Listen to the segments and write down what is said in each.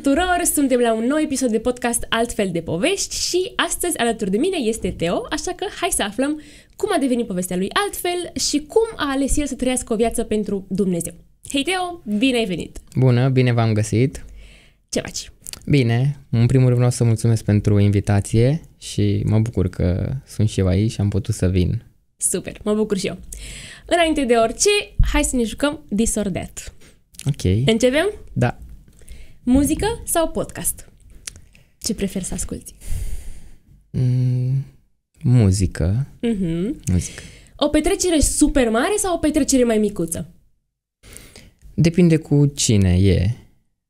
tuturor! Suntem la un nou episod de podcast Altfel de povești și astăzi alături de mine este Teo, așa că hai să aflăm cum a devenit povestea lui altfel și cum a ales el să trăiască o viață pentru Dumnezeu. Hei Teo, bine ai venit! Bună, bine v-am găsit! Ce faci? Bine, în primul rând vreau să mulțumesc pentru invitație și mă bucur că sunt și eu aici și am putut să vin. Super, mă bucur și eu. Înainte de orice, hai să ne jucăm Disordat. Ok. Începem? Da. Muzică sau podcast? Ce preferi să asculti? Mm, muzică. Mm-hmm. Muzică. O petrecere super mare sau o petrecere mai micuță? Depinde cu cine e.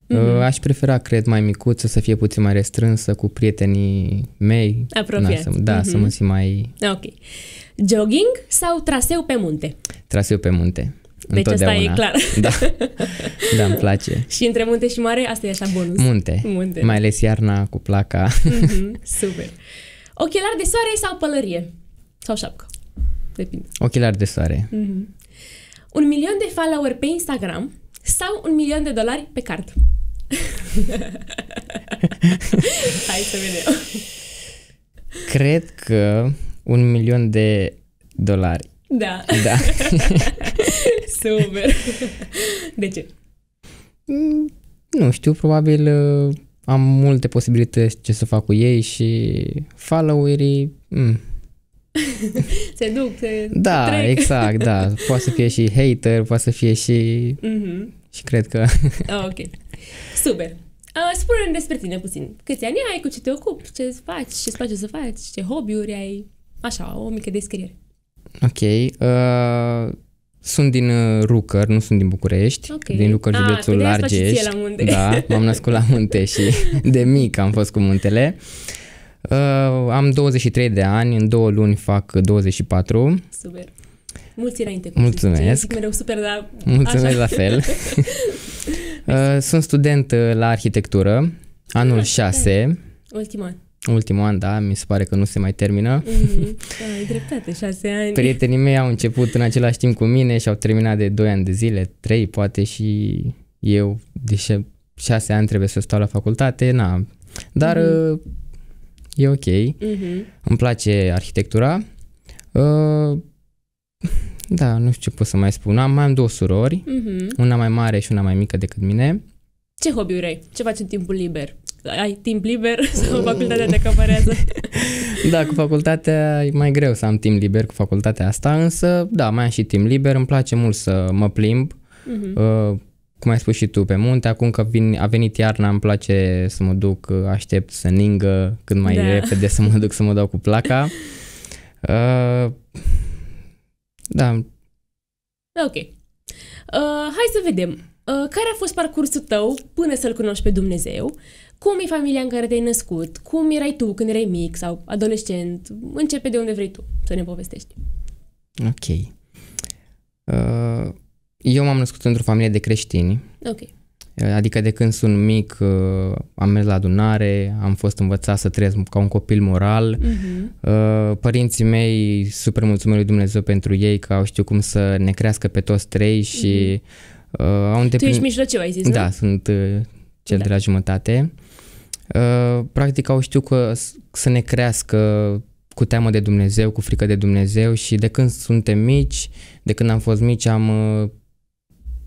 Mm-hmm. Aș prefera, cred, mai micuță, să fie puțin mai restrânsă cu prietenii mei. Apropiat. Da, să, da, mm-hmm. să mă simt mai... Ok. Jogging sau traseu pe munte? Traseu pe munte. Deci asta e clar. Da, da îmi place. și între munte și mare, asta e așa bonus. Munte. munte. Mai ales iarna cu placa. Mm-hmm. Super. Ochelari de soare sau pălărie? Sau șapcă? Depinde. Ochelari de soare. Mm-hmm. Un milion de follower pe Instagram sau un milion de dolari pe card? Hai să vedem. Cred că un milion de dolari. Da. Da. Super! De ce? Mm, nu știu, probabil uh, am multe posibilități ce să fac cu ei și followerii... Mm. se duc, se Da, trec. exact, da. Poate să fie și hater, poate să fie și... Mm-hmm. Și cred că... Ah, ok. Super. spune-ne despre tine puțin. Câți ani ai, cu ce te ocupi, ce faci, ce îți place să faci, ce hobby-uri ai. Așa, o mică descriere. Ok. Uh, sunt din uh, Rucăr, nu sunt din București, okay. din Rucăr, ah, județul Largești. La Da, m-am născut la munte și de mic am fost cu muntele. Uh, am 23 de ani, în două luni fac 24. Super. Mulți înainte cu Mulțumesc. Zic mereu super, dar Mulțumesc așa. la fel. uh, sunt student uh, la arhitectură, anul 6. Ultimul ultimul an, da, mi se pare că nu se mai termină. Mm-hmm. Da, ai dreptate, șase ani. Prietenii mei au început în același timp cu mine și au terminat de 2 ani de zile, 3 poate și eu, deși 6 ani trebuie să stau la facultate, na. Dar mm-hmm. e ok. Mm-hmm. Îmi place arhitectura. Uh, da, nu știu ce pot să mai spun. Am, mai am două surori, mm-hmm. una mai mare și una mai mică decât mine. Ce hobby-uri ai? Ce faci în timpul liber? ai timp liber sau facultatea te căpărează? da, cu facultatea e mai greu să am timp liber cu facultatea asta, însă da, mai am și timp liber, îmi place mult să mă plimb. Uh-huh. Uh, cum ai spus și tu, pe munte, acum că vin, a venit iarna, îmi place să mă duc, aștept să ningă cât mai da. repede, să mă duc să mă dau cu placa. Uh, da. Ok. Uh, hai să vedem. Uh, care a fost parcursul tău până să-L cunoști pe Dumnezeu? cum e familia în care te-ai născut, cum erai tu când erai mic sau adolescent, începe de unde vrei tu să ne povestești. Ok. Uh, eu m-am născut într-o familie de creștini. Ok. Uh, adică de când sunt mic uh, am mers la adunare, am fost învățat să trăiesc ca un copil moral. Uh-huh. Părinții mei, super mulțumesc lui Dumnezeu pentru ei că au știut cum să ne crească pe toți trei și uh-huh. au îndeplinit... Tu ești mijlociu, ai zis, da, nu? Da, sunt uh, cel da. de la jumătate. Uh, Uh, practic au știut că să ne crească cu teamă de Dumnezeu, cu frică de Dumnezeu și de când suntem mici, de când am fost mici, am, uh,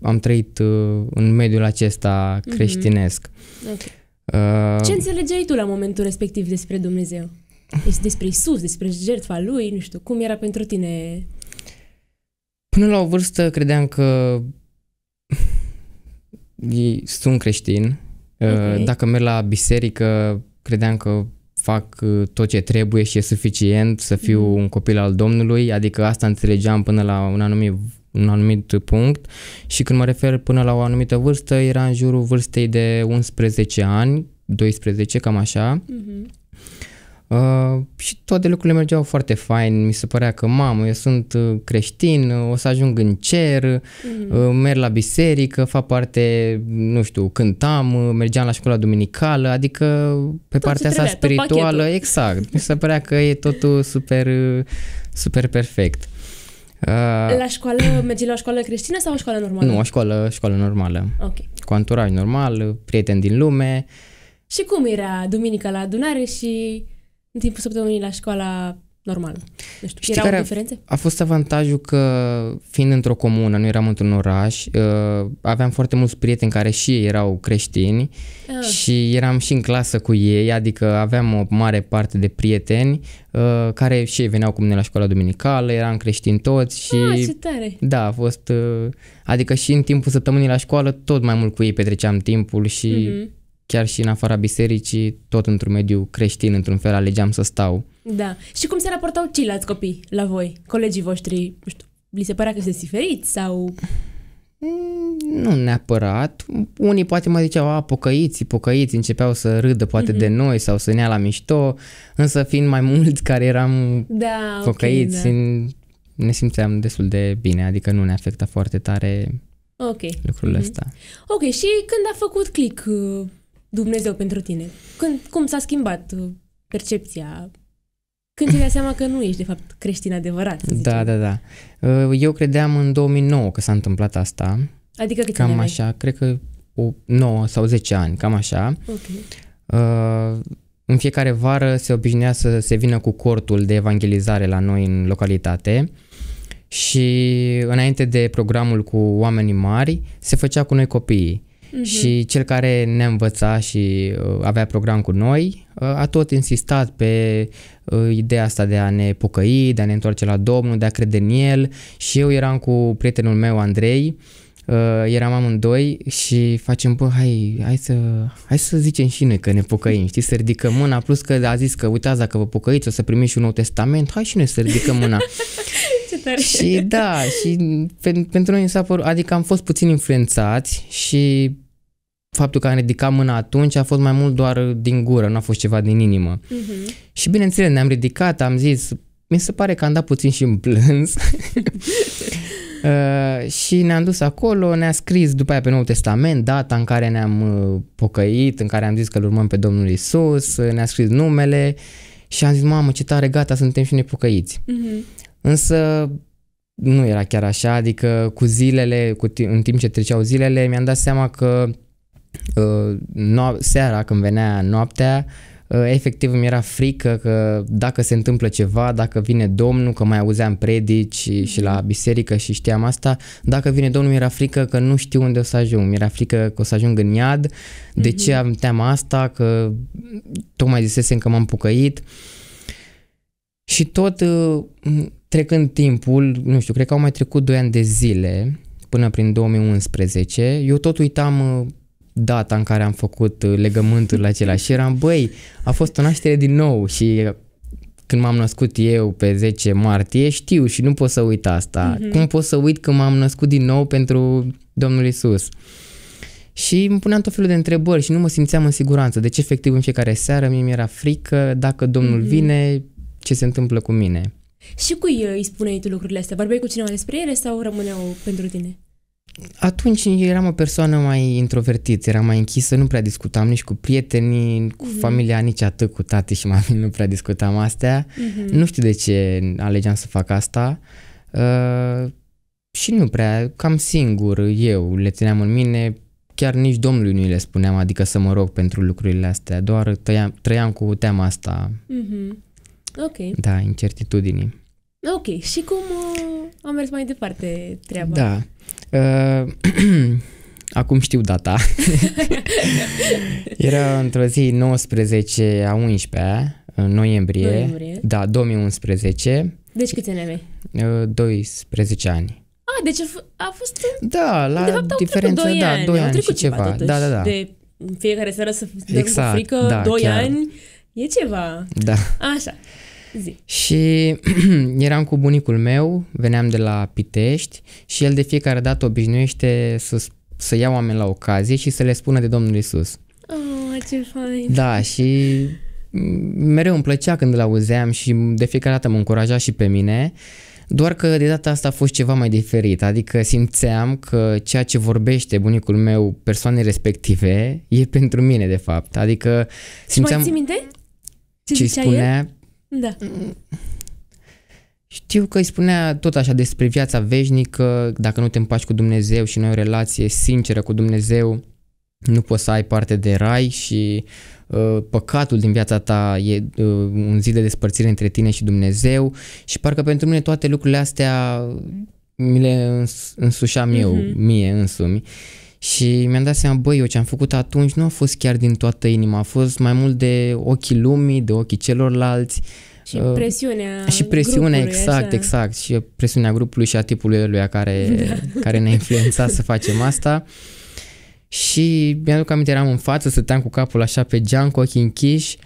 am trăit uh, în mediul acesta mhm. creștinesc. Mm-hmm. Okay. Uh, Ce înțelegeai tu la momentul respectiv despre Dumnezeu? Deci despre Isus, despre jertfa Lui, nu știu, cum era pentru tine? Până la o vârstă credeam că sunt creștin, Ă, okay. Dacă merg la biserică, credeam că fac ă, tot ce trebuie și e suficient să fiu mm. un copil al Domnului, adică asta înțelegeam până la un anumit, un anumit punct și când mă refer până la o anumită vârstă, era în jurul vârstei de 11 ani, 12, cam așa. Mm-hmm Uh, și toate lucrurile mergeau foarte fain, mi se părea că, mamă, eu sunt uh, creștin, uh, o să ajung în cer, uh, mm-hmm. uh, merg la biserică, fac parte, nu știu, cântam, mergeam la școala duminicală, adică pe tot partea asta spirituală, exact, mi se părea că e totul super, super perfect. Uh, la școală, mergi la o școală creștină sau o școală normală? Nu, o școală, școală normală. Ok. Cu anturaj normal, prieteni din lume. Și cum era duminica la adunare și în timpul săptămânii la școala normală. Nu știu, Știi erau care diferențe? A fost avantajul că, fiind într-o comună, nu eram într-un oraș, uh, aveam foarte mulți prieteni care și ei erau creștini ah. și eram și în clasă cu ei, adică aveam o mare parte de prieteni uh, care și ei veneau cu mine la școala dominicală, eram creștini toți și... Ah, ce tare! Da, a fost... Uh, adică și în timpul săptămânii la școală tot mai mult cu ei petreceam timpul și... Mm-hmm chiar și în afara bisericii, tot într-un mediu creștin, într-un fel, alegeam să stau. Da. Și cum se raportau ceilalți copii la voi, colegii voștri? Nu știu, li se părea că sunteți diferiți sau... Mm, nu neapărat. Unii poate mai ziceau, a, pocăiți, pocăiți, începeau să râdă poate mm-hmm. de mhm. noi sau să ne ia la mișto, însă fiind mai mulți care eram da, pocăiți, okay, da. ne simțeam destul de bine, adică nu ne afecta foarte tare okay. lucrul mm-hmm. ăsta. Ok, și când a făcut click uh, Dumnezeu pentru tine? Când, cum s-a schimbat uh, percepția? Când ți-ai seama că nu ești, de fapt, creștin adevărat? Să Da, da, da. Uh, eu credeam în 2009 că s-a întâmplat asta. Adică cât Cam așa, ai? cred că 9 sau 10 ani, cam așa. Okay. Uh, în fiecare vară se obișnuia să se vină cu cortul de evangelizare la noi în localitate și înainte de programul cu oamenii mari se făcea cu noi copiii. Uh-huh. Și cel care ne învăța și uh, avea program cu noi uh, a tot insistat pe uh, ideea asta de a ne pocăi, de a ne întoarce la Domnul, de a crede în El. Și eu eram cu prietenul meu, Andrei, uh, eram amândoi și facem, bă, hai, hai, să, hai să zicem și noi că ne pocăim, știi, să ridicăm mâna, plus că a zis că uitați dacă vă pocăiți o să primiți și un nou testament, hai și noi să ridicăm mâna. Și da, și pe, pentru noi s-a părut, adică am fost puțin influențați și faptul că am ridicat mâna atunci a fost mai mult doar din gură, nu a fost ceva din inimă. Uh-huh. Și bineînțeles, ne-am ridicat, am zis, mi se pare că am dat puțin și în plâns. Uh, și ne-am dus acolo, ne-a scris după aia pe Noul Testament data în care ne-am uh, pocăit, în care am zis că îl urmăm pe Domnul Isus, uh, ne-a scris numele și am zis, mamă, ce tare, gata, suntem și nepocăiți. Uh-huh. Însă nu era chiar așa, adică cu zilele, cu t- în timp ce treceau zilele, mi-am dat seama că Uh, no- seara când venea noaptea, uh, efectiv mi era frică că dacă se întâmplă ceva, dacă vine Domnul, că mai auzeam predici și la mm. biserică și știam asta, dacă vine Domnul mi era frică că nu știu unde o să ajung, mi era frică că o să ajung în iad, de mm-hmm. ce am teama asta, că tocmai zisesem că m-am pucăit și tot uh, trecând timpul, nu știu, cred că au mai trecut 2 ani de zile până prin 2011, eu tot uitam data în care am făcut uh, legământul acela și eram, băi, a fost o naștere din nou și când m-am născut eu pe 10 martie, știu și nu pot să uit asta. Mm-hmm. Cum pot să uit că m-am născut din nou pentru Domnul Isus? Și îmi puneam tot felul de întrebări și nu mă simțeam în siguranță. Deci, efectiv, în fiecare seară mie mi-era frică dacă Domnul mm-hmm. vine, ce se întâmplă cu mine. Și cui uh, îi spuneai tu lucrurile astea? Vorbeai cu cineva despre ele sau rămâneau pentru tine? atunci eram o persoană mai introvertită, eram mai închisă, nu prea discutam nici cu prietenii, cu uh-huh. familia, nici atât cu tati și mami, nu prea discutam astea. Uh-huh. Nu știu de ce alegeam să fac asta. Uh, și nu prea, cam singur eu le țineam în mine, chiar nici domnului nu le spuneam, adică să mă rog pentru lucrurile astea, doar tăiam, trăiam cu teama asta. Uh-huh. Ok. Da, incertitudinii. Ok, și cum uh, am mers mai departe treaba? Da, Uh, acum știu data. Era într-o zi 19 a 11 în noiembrie, noiembrie. Da, 2011. Deci câți ani aveai? 12 uh, ani. A, ah, deci a fost... Da, la de fapt, diferență, doi da, 2 ani ani și ceva. ceva da, da, da. De fiecare seară să dăm exact, cu frică, 2 da, ani, e ceva. Da. Așa. Zi. Și eram cu bunicul meu, veneam de la Pitești și el de fiecare dată obișnuiește să, să ia oameni la ocazie și să le spună de Domnul Isus. Oh, ce fain! Da, și mereu îmi plăcea când îl auzeam și de fiecare dată mă încuraja și pe mine. Doar că de data asta a fost ceva mai diferit, adică simțeam că ceea ce vorbește bunicul meu, persoanei respective, e pentru mine de fapt. Adică simțeam... Și mai ții minte? Ce, ce spunea? El? Da. Mm. Știu că îi spunea tot așa despre viața veșnică, dacă nu te împaci cu Dumnezeu și nu ai o relație sinceră cu Dumnezeu, nu poți să ai parte de rai și uh, păcatul din viața ta e uh, un zid de despărțire între tine și Dumnezeu și parcă pentru mine toate lucrurile astea mi le însușam uh-huh. eu, mhm. mie însumi și mi-am dat seama, băi, eu ce am făcut atunci nu a fost chiar din toată inima, a fost mai mult de ochii lumii, de ochii celorlalți. Și uh, presiunea Și presiunea, exact, așa. exact. Și presiunea grupului și a tipului lui care, da. care ne-a influențat să facem asta. Și mi-aduc am aminte, eram în față, stăteam cu capul așa pe geam, cu ochii închiși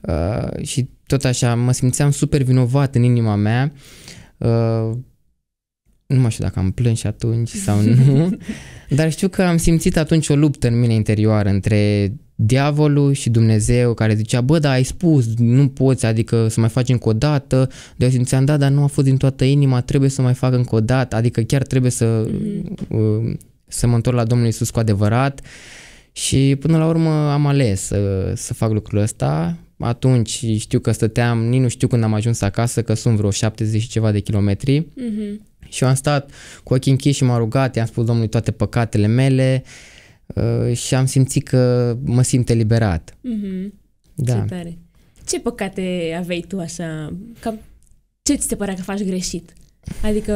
uh, și tot așa, mă simțeam super vinovat în inima mea. Uh, nu mai știu dacă am plâns și atunci sau nu, dar știu că am simțit atunci o luptă în mine interioară între diavolul și Dumnezeu care zicea, bă, dar ai spus, nu poți, adică să mai faci încă o dată, de o simțeam, da, dar nu a fost din toată inima, trebuie să mai fac încă o dată, adică chiar trebuie să, mm-hmm. Uh, să mă întorc la Domnul Isus cu adevărat și până la urmă am ales să, să fac lucrul ăsta, atunci știu că stăteam, nici nu știu când am ajuns acasă, că sunt vreo 70 și ceva de kilometri, mm-hmm și eu am stat cu ochii închiși și m-am rugat, i-am spus Domnului toate păcatele mele uh, și am simțit că mă simt eliberat. Mm-hmm. Da. Ce tare. Ce păcate aveai tu așa? Ca... ce ți se părea că faci greșit? Adică,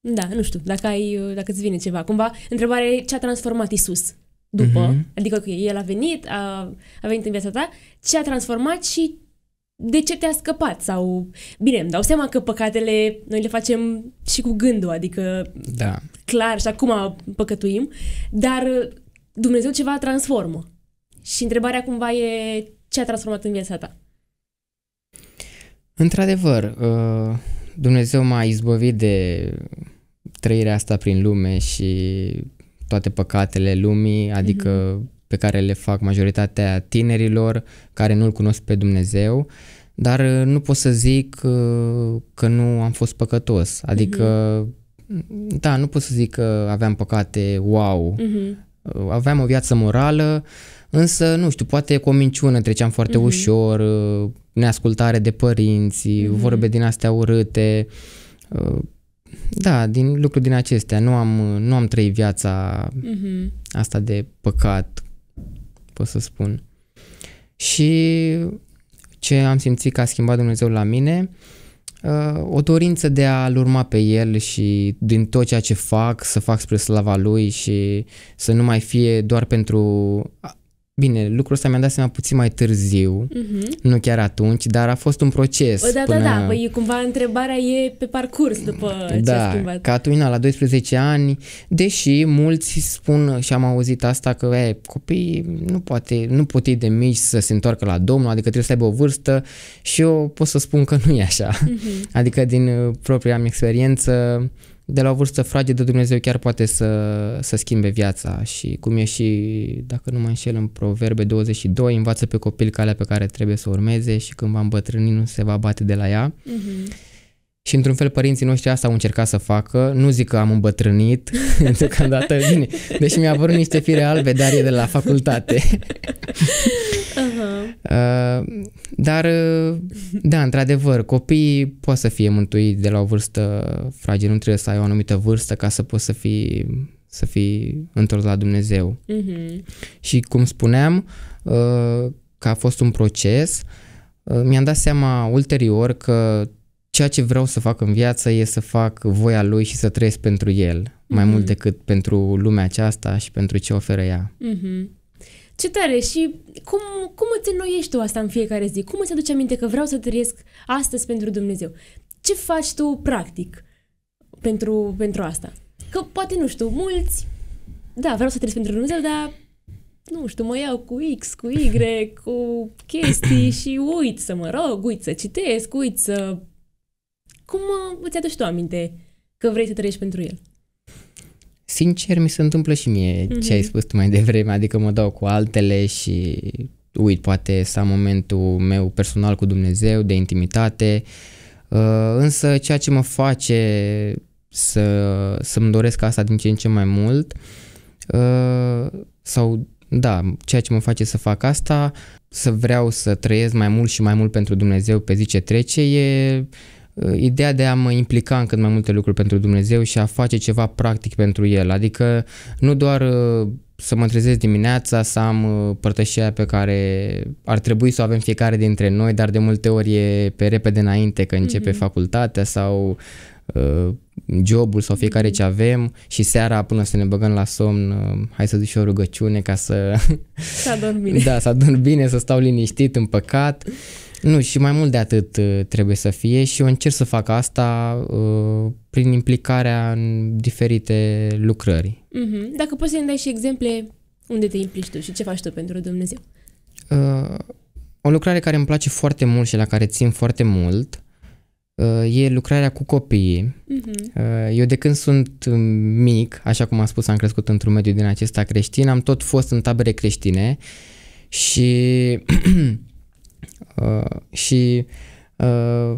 da, nu știu, dacă, ai, dacă îți vine ceva. Cumva, întrebarea e ce a transformat Isus după, mm-hmm. adică okay, el a venit, a, a venit în viața ta, ce a transformat și de ce te-a scăpat sau... Bine, îmi dau seama că păcatele noi le facem și cu gândul, adică da. clar și acum păcătuim, dar Dumnezeu ceva transformă. Și întrebarea cumva e ce a transformat în viața ta? Într-adevăr, uh, Dumnezeu m-a izbăvit de trăirea asta prin lume și toate păcatele lumii, adică mm-hmm pe care le fac majoritatea tinerilor care nu-L cunosc pe Dumnezeu, dar uh, nu pot să zic uh, că nu am fost păcătos. Adică, uh-huh. da, nu pot să zic că aveam păcate wow. Uh-huh. Aveam o viață morală, însă, nu știu, poate cu o minciună treceam foarte uh-huh. ușor, uh, neascultare de părinți, uh-huh. vorbe din astea urâte. Da, din lucruri din acestea. Nu am, nu am trăit viața uh-huh. asta de păcat pot să spun. Și ce am simțit că a schimbat Dumnezeu la mine, uh, o dorință de a-L urma pe El și din tot ceea ce fac, să fac spre slava Lui și să nu mai fie doar pentru Bine, lucrul ăsta mi-am dat seama puțin mai târziu, mm-hmm. nu chiar atunci, dar a fost un proces. O, da, da, până... da, da, păi cumva întrebarea e pe parcurs după da, ce Da, ca atunci, la 12 ani, deși mulți spun și am auzit asta că e, copiii nu, poate, nu pot de mici să se întoarcă la Domnul, adică trebuie să aibă o vârstă și eu pot să spun că nu e așa. Mm-hmm. Adică din uh, propria mea experiență, de la o vârstă fragedă Dumnezeu chiar poate să, să schimbe viața și cum e și, dacă nu mă înșel, în Proverbe 22, învață pe copil calea pe care trebuie să urmeze și când va îmbătrâni nu se va bate de la ea. Uh-huh. Și într-un fel părinții noștri asta au încercat să facă. Nu zic că am îmbătrânit deocamdată, bine, deși mi-a vorbit niște fire albe, dar e de la facultate. Uh, dar, uh, da, într-adevăr, copiii pot să fie mântuiți de la o vârstă fragilă, nu trebuie să ai o anumită vârstă ca să poți să fii să fii întors la Dumnezeu. Uh-huh. Și cum spuneam, uh, că a fost un proces, mi-am dat seama ulterior că ceea ce vreau să fac în viață e să fac voia lui și să trăiesc pentru el, mm-hmm. mai mult decât pentru lumea aceasta și pentru ce oferă ea. Uh-huh. Ce tare! Și cum, cum îți înnoiești tu asta în fiecare zi? Cum îți aduci aminte că vreau să trăiesc astăzi pentru Dumnezeu? Ce faci tu practic pentru, pentru asta? Că poate, nu știu, mulți... Da, vreau să trăiesc pentru Dumnezeu, dar nu știu, mă iau cu X, cu Y, cu chestii și uit să mă rog, uit să citesc, uit să... Cum uh, îți aduci tu aminte că vrei să trăiești pentru el? sincer, mi se întâmplă și mie mm-hmm. ce mhm. ai spus tu mai devreme, adică mă dau cu altele și uit, poate să am momentul meu personal cu Dumnezeu, de intimitate, uh, însă ceea ce mă face să, să-mi doresc asta din ce în ce mai mult uh, sau da, ceea ce mă face să fac asta, să vreau să trăiesc mai mult și mai mult pentru Dumnezeu pe zi ce trece, e Uh, ideea de a mă implica în cât mai multe lucruri pentru Dumnezeu și a face ceva practic pentru El. Adică nu doar uh, să mă trezesc dimineața, să am uh, părtășia pe care ar trebui să o avem fiecare dintre noi, dar de multe ori e pe repede înainte că începe mm-hmm. facultatea sau jobul sau fiecare mhm. ce avem și seara până să ne băgăm la somn, hai să duci o rugăciune ca să... Să adorm bine. da, să adorm bine, să stau liniștit în păcat. Nu, și mai mult de atât uh, trebuie să fie și eu încerc să fac asta uh, prin implicarea în diferite lucrări. Uh-huh. Dacă poți să mi dai și exemple unde te implici tu și ce faci tu pentru Dumnezeu? Uh, o lucrare care îmi place foarte mult și la care țin foarte mult uh, e lucrarea cu copiii. Uh-huh. Uh, eu de când sunt mic, așa cum am spus, am crescut într-un mediu din acesta creștin, am tot fost în tabere creștine și Uh, și uh,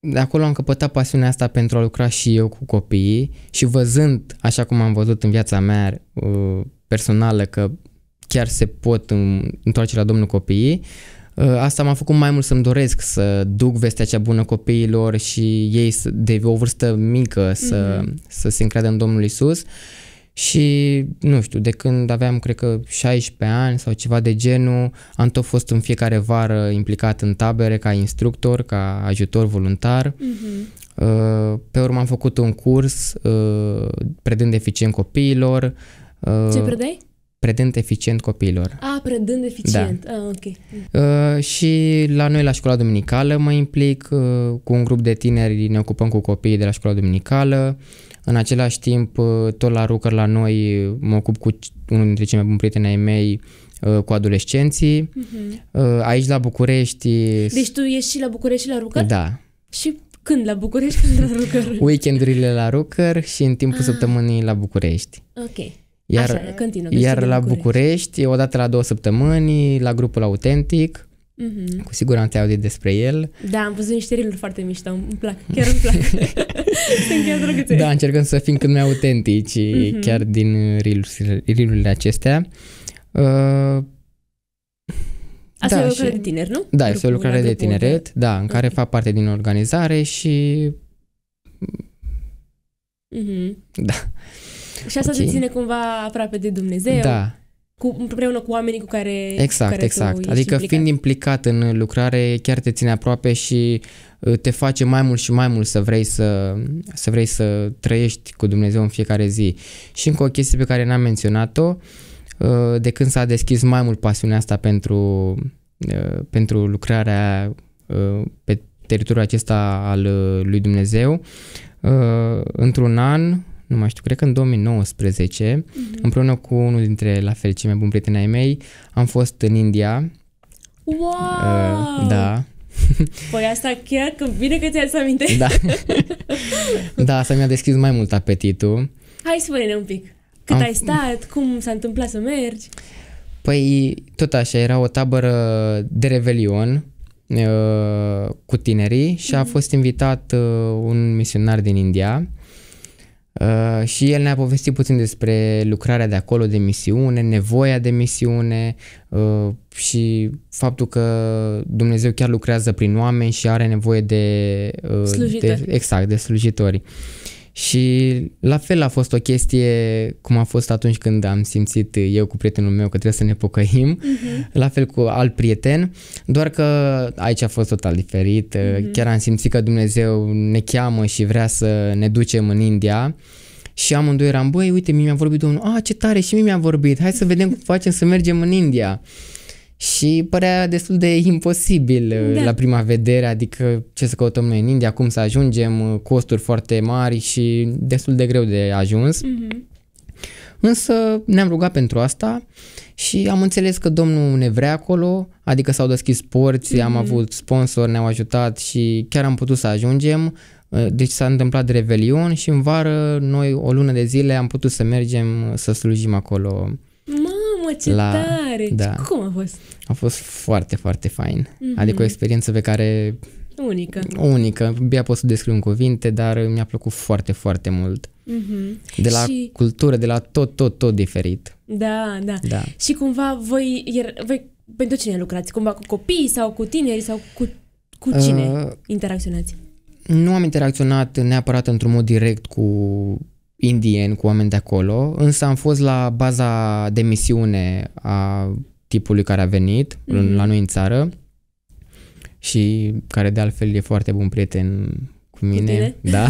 de acolo am căpătat pasiunea asta pentru a lucra și eu cu copiii și văzând, așa cum am văzut în viața mea uh, personală, că chiar se pot întoarce la Domnul copiii, uh, Asta m-a făcut mai mult să-mi doresc să duc vestea cea bună copiilor și ei de o vârstă mică să, mm-hmm. să se încreadă în Domnul Isus și, nu știu, de când aveam, cred că, 16 ani sau ceva de genul, am tot fost în fiecare vară implicat în tabere ca instructor, ca ajutor voluntar. Uh-huh. Pe urmă am făcut un curs uh, predând eficient copiilor. Ce uh, predai? Predând eficient copiilor. A, predând eficient. Da. A, ah, ok. Uh, și la noi la școala dominicală mă implic cu un grup de tineri, ne ocupăm cu copiii de la școala dominicală. În același timp, uh, tot la Rucăr, la noi, uh, mă ocup cu unul dintre cei mai buni prieteni ai mei, uh, cu adolescenții. Uh-huh. Aici la București... Deci tu ești și la București și la Rucăr? Da. Și când la București, când la Rucăr? Weekendurile la Rucăr și în timpul ah. săptămânii la București. Ok. Iar, Așa, continuu, iar la București. București, odată la două săptămâni, la grupul autentic Mm-hmm. Cu siguranță ai auzit despre el. Da, am văzut niște reel foarte mișto, îmi plac, chiar îmi plac. Sunt chiar drăguțe. Da, încercăm să fim cât mai autentici mm-hmm. chiar din reel acestea. Uh, Asta da, e o lucrare și, de tineri, nu? Da, este o lucrare de tineret, de... Da. da, în okay. care fac parte din organizare și... Mm-hmm. Da. Și asta okay. te ține cumva aproape de Dumnezeu. Da, cu, împreună cu oamenii cu care Exact, cu care exact. Tu adică implicat. fiind implicat în lucrare, chiar te ține aproape și uh, te face mai mult și mai mult să vrei să, să vrei să trăiești cu Dumnezeu în fiecare zi. Și încă o chestie pe care n-am menționat-o, uh, de când s-a deschis mai mult pasiunea asta pentru, uh, pentru lucrarea pe teritoriul acesta al lui Dumnezeu, într-un an nu mai știu, cred că în 2019, uh-huh. Mhm. împreună cu unul dintre, la fel, cei mai buni prieteni ai mei, am fost în India. Wow! Uh, da. Păi asta chiar că bine că ți-ai să amintești. Da. da, asta mi-a deschis mai mult apetitul. Hai spune-ne un pic. Cât am... ai stat? Cum s-a întâmplat să mergi? Păi tot așa, era o tabără de revelion uh, cu tinerii și a mhm. fost invitat uh, un misionar din India Uh, și el ne-a povestit puțin despre lucrarea de acolo, de misiune, nevoia de misiune uh, și faptul că Dumnezeu chiar lucrează prin oameni și are nevoie de... Uh, de exact, de slujitori. Uh, și la fel a fost o chestie cum a fost atunci când am simțit eu cu prietenul meu că trebuie să ne pocăim, uh-huh. la fel cu alt prieten, doar că aici a fost total diferit. Uh-huh. Chiar am simțit că Dumnezeu ne cheamă și vrea să ne ducem în India. Și amândoi eram, băi, uite, mi-a vorbit Domnul, a, ce tare, și mie mi-a vorbit, hai să vedem cum facem să mergem în India. Și părea destul de imposibil uh, da. la prima vedere, adică ce să căutăm noi în India, cum să ajungem, uh, costuri foarte mari și destul de greu de ajuns. Mm-hmm. Însă ne-am rugat pentru asta și am înțeles că domnul ne vrea acolo, adică s-au deschis porți, mm-hmm. am mhm. avut sponsor, ne-au ajutat și chiar am putut să ajungem. Uh, deci s-a întâmplat de Revelion și în vară noi o lună de zile am putut să mergem să slujim acolo Mamă, ce la, tare! Da. Cum a fost? A fost foarte, foarte fain. Mm-hmm. Adică o experiență pe care... Unică. Unică. Bia pot să descriu în cuvinte, dar mi-a plăcut foarte, foarte mult. Mm-hmm. De la și... cultură, de la tot, tot, tot diferit. Da, da. da. Și cumva voi, iar, voi pentru cine lucrați? Cumva cu copii sau cu tineri sau cu, cu cine uh, interacționați? Nu am interacționat neapărat într-un mod direct cu indieni cu oameni de acolo, însă am fost la baza de misiune a tipului care a venit mm. la noi în țară și care de altfel e foarte bun prieten cu mine. Cu tine? Da.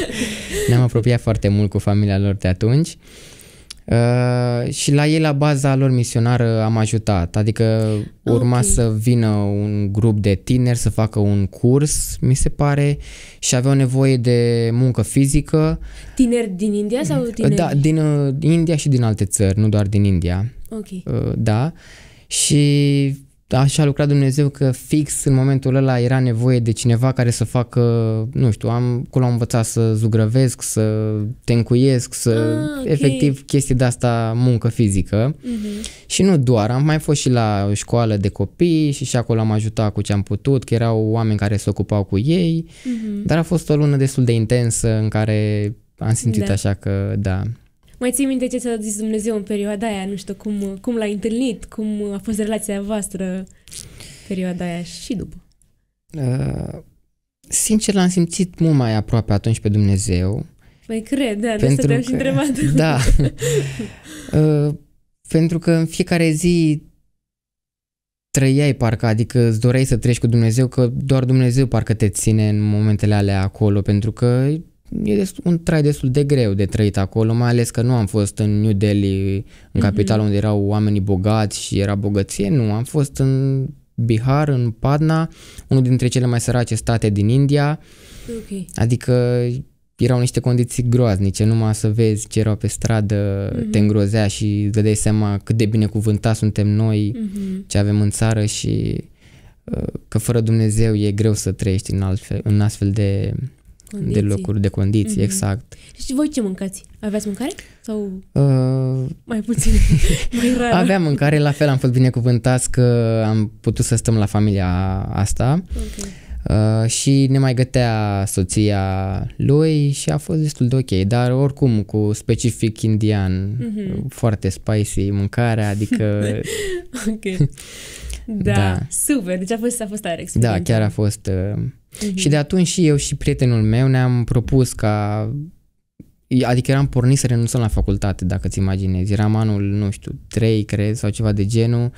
Ne-am apropiat foarte mult cu familia lor de atunci. Uh, Uh, și la ei, la baza lor misionară, am ajutat. Adică ah, urma okay. să vină un grup de tineri să facă un curs, mi se pare, și aveau nevoie de muncă fizică. Tineri din India sau da, tineri? Da, din uh, India și din alte țări, nu doar din India. Ok. Uh, da. Și așa a lucrat Dumnezeu că fix în momentul ăla era nevoie de cineva care să facă, nu știu, am acolo am învățat să zugrăvesc, să tencuiesc, să ah, okay. efectiv chestii de asta muncă fizică. Uh-huh. Și nu doar, am mai fost și la școală de copii și și acolo am ajutat cu ce am putut, că erau oameni care se ocupau cu ei, uh-huh. dar a fost o lună destul de intensă în care am simțit da. așa că da. Mai ții minte ce ți-a zis Dumnezeu în perioada aia? Nu știu, cum, cum l-ai întâlnit? Cum a fost relația voastră perioada aia și după? Uh, sincer, l-am simțit mult mai aproape atunci pe Dumnezeu. Mai păi cred, da, pentru de asta că... și întrebat. Da. uh, pentru că în fiecare zi trăiai parcă, adică îți doreai să treci cu Dumnezeu, că doar Dumnezeu parcă te ține în momentele alea acolo, pentru că e un trai destul de greu de trăit acolo, mai ales că nu am fost în New Delhi, în capital mm-hmm. unde erau oamenii bogați și era bogăție, nu, am fost în Bihar, în Padna, unul dintre cele mai sărace state din India. Okay. Adică erau niște condiții groaznice, numai să vezi ce erau pe stradă, mm-hmm. te îngrozea și îți dădeai seama cât de binecuvântat suntem noi, mm-hmm. ce avem în țară și uh, că fără Dumnezeu e greu să trăiești în, altfel, în astfel de condiții. de locuri, de condiții, mm-hmm. exact. Și voi ce mâncați? Aveați mâncare? Sau uh... mai puțin? mai rar? Aveam mâncare, la fel am fost binecuvântați că am putut să stăm la familia asta. Okay. Uh, și ne mai gătea soția lui și a fost destul de ok, dar oricum cu specific indian, mm-hmm. foarte spicy mâncarea, adică... ok. Da, da, super, deci a fost, a fost tare da, experiența. Da, chiar a fost... Uh, Uh-huh. Și de atunci și eu și prietenul meu ne-am propus ca Adică eram pornit să renunțăm la facultate, dacă ți imaginezi. Eram anul, nu știu, 3, cred, sau ceva de genul.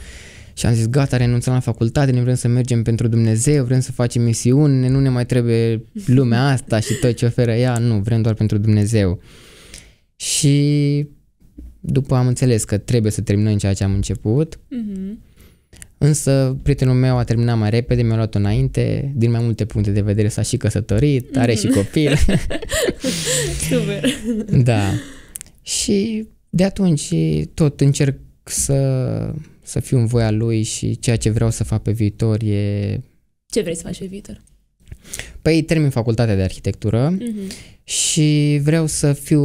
Și am zis, gata, renunțăm la facultate, ne vrem să mergem pentru Dumnezeu, vrem să facem misiuni, nu ne mai trebuie lumea asta și tot ce oferă ea, nu, vrem doar pentru Dumnezeu. Și după am înțeles că trebuie să terminăm ceea ce am început. Uh-huh. Însă prietenul meu a terminat mai repede, mi-a luat înainte, din mai multe puncte de vedere s-a și căsătorit, are și mhm. copil. Super! da. Și de atunci tot încerc să, să fiu în voia lui și ceea ce vreau să fac pe viitor e... Ce vrei să faci pe viitor? Păi termin facultatea de arhitectură mm-hmm. și vreau să fiu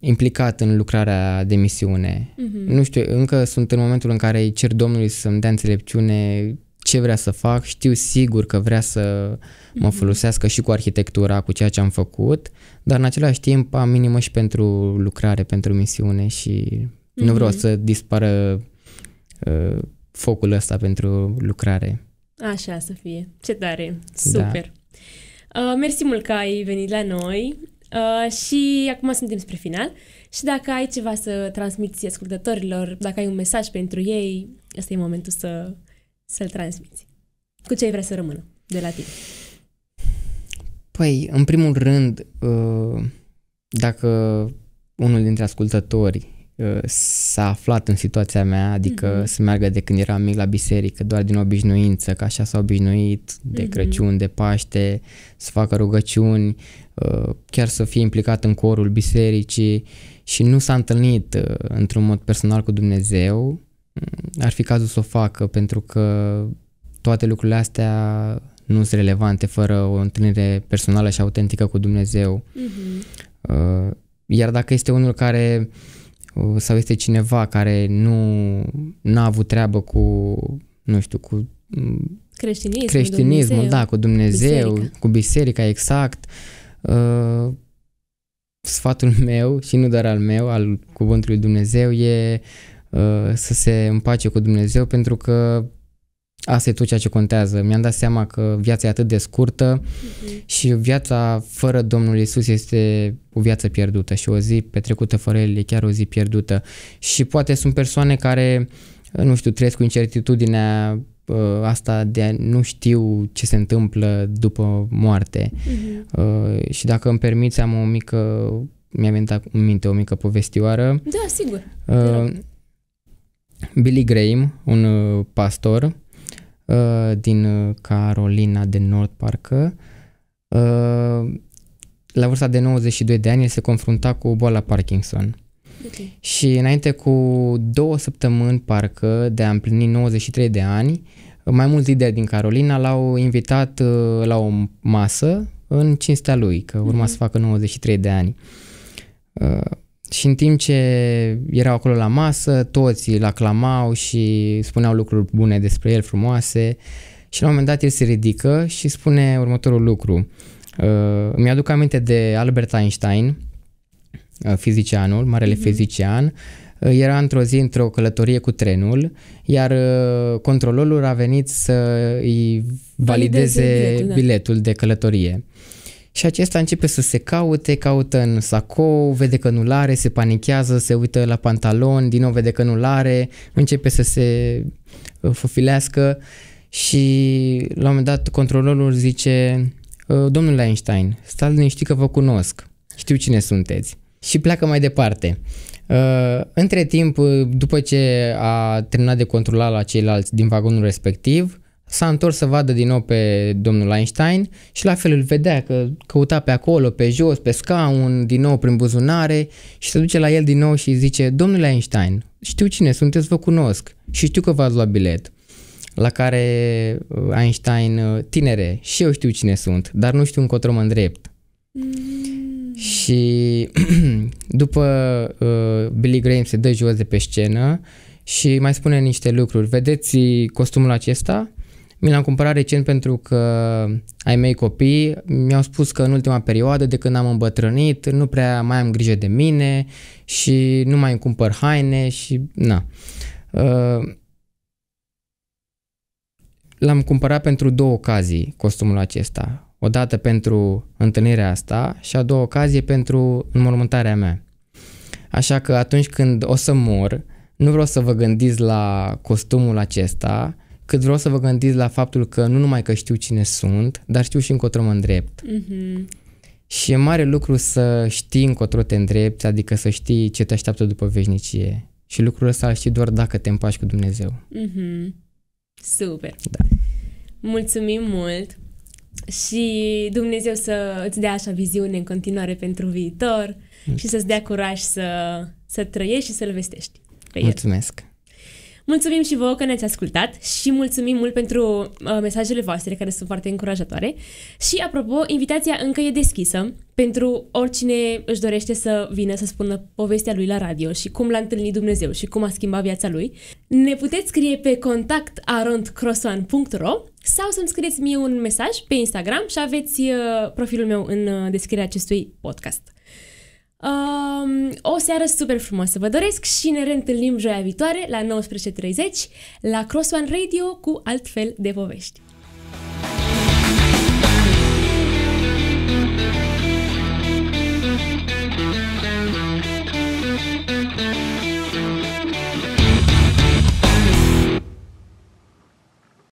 implicat în lucrarea de misiune. Mm-hmm. Nu știu, încă sunt în momentul în care îi cer Domnului să-mi dea înțelepciune ce vrea să fac, știu sigur că vrea să mă mhm. folosească și cu arhitectura, cu ceea ce am făcut, dar în același timp am minimă și pentru lucrare, pentru misiune și mm-hmm. nu vreau mhm. să dispară uh, focul ăsta pentru lucrare. Așa să fie. Ce tare! Da. Super! Da. Uh, mersi mult că ai venit la noi. Uh, și acum suntem spre final și dacă ai ceva să transmiți ascultătorilor, dacă ai un mesaj pentru ei, ăsta e momentul să, să-l transmiți. Cu ce ai vrea să rămână de la tine? Păi, în primul rând, uh, dacă unul dintre ascultători Uh, s-a aflat în situația mea, adică mm-hmm. să meargă de când eram mic la biserică, doar din obișnuință, că așa s-a obișnuit de mm-hmm. Crăciun, de Paște, să facă rugăciuni, uh, chiar să fie implicat în corul bisericii și nu s-a întâlnit uh, într-un mod personal cu Dumnezeu, mm, ar fi cazul să o facă pentru că toate lucrurile astea nu sunt relevante fără o întâlnire personală și autentică cu Dumnezeu. Mm-hmm. Iar dacă este unul care sau este cineva care nu a avut treabă cu, nu știu, cu mm, creștinismul, creștinismul Dumnezeu, da, cu Dumnezeu, biserica. cu biserica, exact. Uh, sfatul meu și nu doar al meu, al cuvântului Dumnezeu, e uh, să se împace cu Dumnezeu pentru că Asta e tot ceea ce contează. Mi-am dat seama că viața e atât de scurtă uh-huh. și viața fără Domnul Isus este o viață pierdută și o zi petrecută fără El e chiar o zi pierdută. Și poate sunt persoane care, nu știu, trăiesc cu incertitudinea asta de a nu știu ce se întâmplă după moarte. Uh-huh. Uh, și dacă îmi permiți, am o mică, mi a venit în minte o mică povestioară. Da, sigur. Uh, Billy Graham, un uh, pastor, Uh, din uh, Carolina de Nord, parcă. Uh, la vârsta de 92 de ani, el se confrunta cu boala Parkinson. Okay. Și înainte cu două săptămâni, parcă, de a împlini 93 de ani, mai mulți lideri din Carolina l-au invitat la o masă în cinstea lui, că urma mm-hmm. să facă 93 de ani. Și în timp ce erau acolo la masă, toți îl aclamau și spuneau lucruri bune despre el, frumoase. Și la un moment dat el se ridică și spune următorul lucru. Uh, îmi aduc aminte de Albert Einstein, uh, fizicianul, marele uh-huh. fizician. Uh, era într-o zi într-o călătorie cu trenul, iar uh, controlorul a venit să îi valideze, valideze biletul, da. biletul de călătorie. Uh, și acesta începe să se caute, caută în sacou, vede că nu-l are, se panichează, se uită la pantalon, din nou vede că nu-l are, începe să se uh, fofilească și la un moment dat controlorul zice uh, Domnule Einstein, stați liniștit că vă cunosc, știu cine sunteți. Și pleacă mai departe. Uh, între timp, după ce a terminat de controlat la ceilalți din vagonul respectiv, s-a întors să vadă din nou pe domnul Einstein și la fel îl vedea că căuta pe acolo, pe jos, pe scaun, din nou prin buzunare și se duce la el din nou și zice Domnule Einstein, știu cine sunteți, vă cunosc și știu că v-ați luat bilet. La care uh, Einstein, uh, tinere, și eu știu cine sunt, dar nu știu încotro mă îndrept. Mm. Și după uh, Billy Graham se dă jos de pe scenă și mai spune niște lucruri. Vedeți uh, costumul acesta? Mi l-am cumpărat recent pentru că ai mei copii mi-au spus că în ultima perioadă, de când am îmbătrânit, nu prea mai am grijă de mine și nu mai îmi cumpăr haine și na. Uh, l-am cumpărat pentru două ocazii costumul acesta. O dată pentru întâlnirea asta și a doua ocazie pentru înmormântarea mea. Așa că atunci când o să mor, nu vreau să vă gândiți la costumul acesta, cât vreau să vă gândiți la faptul că nu numai că știu cine sunt, dar știu și încotro mă îndrept. Uh-huh. Și e mare lucru să știi încotro te îndrepti, adică să știi ce te așteaptă după veșnicie. Și lucrul ăsta îl știi doar dacă te împaci cu Dumnezeu. Uh-huh. Super! Da. Mulțumim mult! Și Dumnezeu să îți dea așa viziune în continuare pentru viitor Mulțumesc. și să-ți dea curaj să, să trăiești și să-L vestești. Mulțumesc! Mulțumim și vouă că ne-ați ascultat și mulțumim mult pentru uh, mesajele voastre care sunt foarte încurajatoare. Și apropo, invitația încă e deschisă pentru oricine își dorește să vină să spună povestea lui la radio și cum l-a întâlnit Dumnezeu și cum a schimbat viața lui. Ne puteți scrie pe contact sau să-mi scrieți mie un mesaj pe Instagram și aveți uh, profilul meu în uh, descrierea acestui podcast. Um, o seară super frumoasă vă doresc și ne reîntâlnim joia viitoare la 19.30 la Cross One Radio cu altfel de povești.